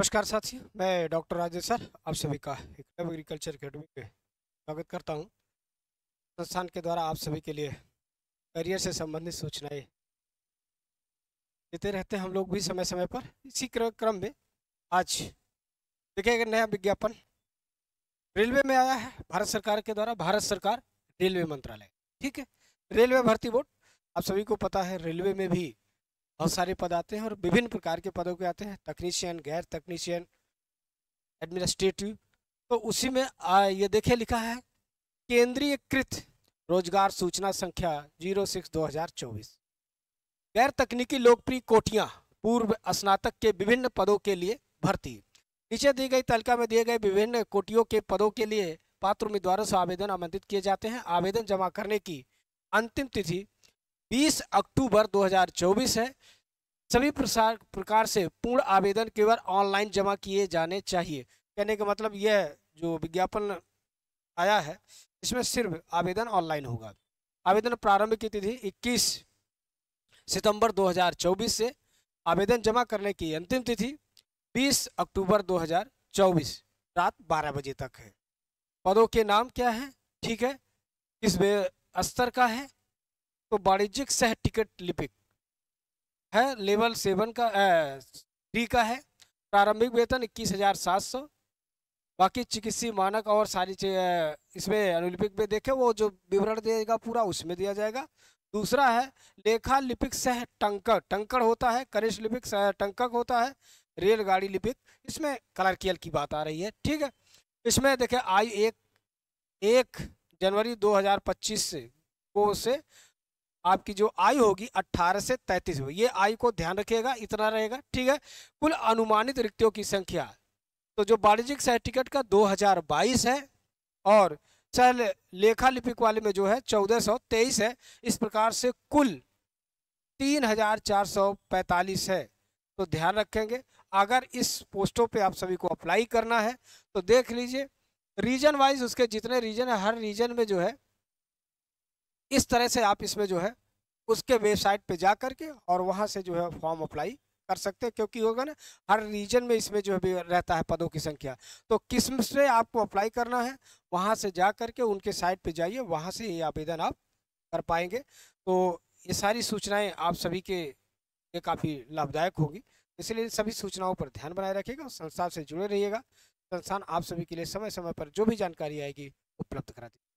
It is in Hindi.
नमस्कार साथियों मैं डॉक्टर राजेश सर आप सभी का एग्रीकल्चर अकेडमी में स्वागत करता हूं संस्थान के द्वारा आप सभी के लिए करियर से संबंधित सूचनाएं देते रहते हैं हम लोग भी समय समय पर इसी क्रम में आज देखिए नया विज्ञापन रेलवे में आया है भारत सरकार के द्वारा भारत सरकार रेलवे मंत्रालय ठीक है रेलवे भर्ती बोर्ड आप सभी को पता है रेलवे में भी बहुत सारे पद आते हैं और विभिन्न प्रकार के पदों के आते हैं तकनीशियन गैर तकनीशियन एडमिनिस्ट्रेटिव तो उसी में आ, ये देखे लिखा है कृत रोजगार सूचना संख्या जीरो सिक्स दो हजार चौबीस गैर तकनीकी लोकप्रिय कोटियां पूर्व स्नातक के विभिन्न पदों के लिए भर्ती नीचे दी गई तालिका में दिए गए विभिन्न कोटियों के पदों के लिए पात्र उम्मीदवारों से आवेदन आमंत्रित किए जाते हैं आवेदन जमा करने की अंतिम तिथि 20 अक्टूबर 2024 है सभी प्रसार प्रकार से पूर्ण आवेदन केवल ऑनलाइन जमा किए जाने चाहिए कहने का मतलब यह जो विज्ञापन आया है इसमें सिर्फ आवेदन ऑनलाइन होगा आवेदन प्रारंभ की तिथि 21 सितंबर 2024 से आवेदन जमा करने की अंतिम तिथि 20 अक्टूबर 2024 रात 12 बजे तक है पदों के नाम क्या है ठीक है किस स्तर का है तो वाणिज्यिक सह टिकट लिपिक है लेवल सेवन का थ्री का है प्रारंभिक वेतन इक्कीस हज़ार सात सौ बाकी चिकित्सीय मानक और सारी इसमें अनुलिपिक में देखें वो जो विवरण देगा पूरा उसमें दिया जाएगा दूसरा है लेखा लिपिक सह टंकर टंकर होता है कनिष्ठ लिपिक सह टंकक होता है रेलगाड़ी लिपिक इसमें कलरकियल की बात आ रही है ठीक है इसमें देखें आई एक एक जनवरी दो से को से आपकी जो आय होगी 18 से 33 होगी ये आय को ध्यान रखिएगा इतना रहेगा ठीक है कुल अनुमानित रिक्तियों की संख्या तो जो वाणिज्यिक सर्टिफिकेट का 2022 है और चल लेखा लिपिक वाले में जो है 1423 है इस प्रकार से कुल 3445 है तो ध्यान रखेंगे अगर इस पोस्टों पे आप सभी को अप्लाई करना है तो देख लीजिए रीजन वाइज उसके जितने रीजन है हर रीजन में जो है इस तरह से आप इसमें जो है उसके वेबसाइट पे जा करके और वहाँ से जो है फॉर्म अप्लाई कर सकते हैं क्योंकि होगा ना हर रीजन में इसमें जो है रहता है पदों की संख्या तो किस से आपको अप्लाई करना है वहाँ से जा करके उनके साइट पे जाइए वहाँ से ये आवेदन आप कर पाएंगे तो ये सारी सूचनाएं आप सभी के लिए काफ़ी लाभदायक होगी इसलिए सभी सूचनाओं पर ध्यान बनाए रखिएगा संस्थान से जुड़े रहिएगा संस्थान आप सभी के लिए समय समय पर जो भी जानकारी आएगी उपलब्ध करा देगा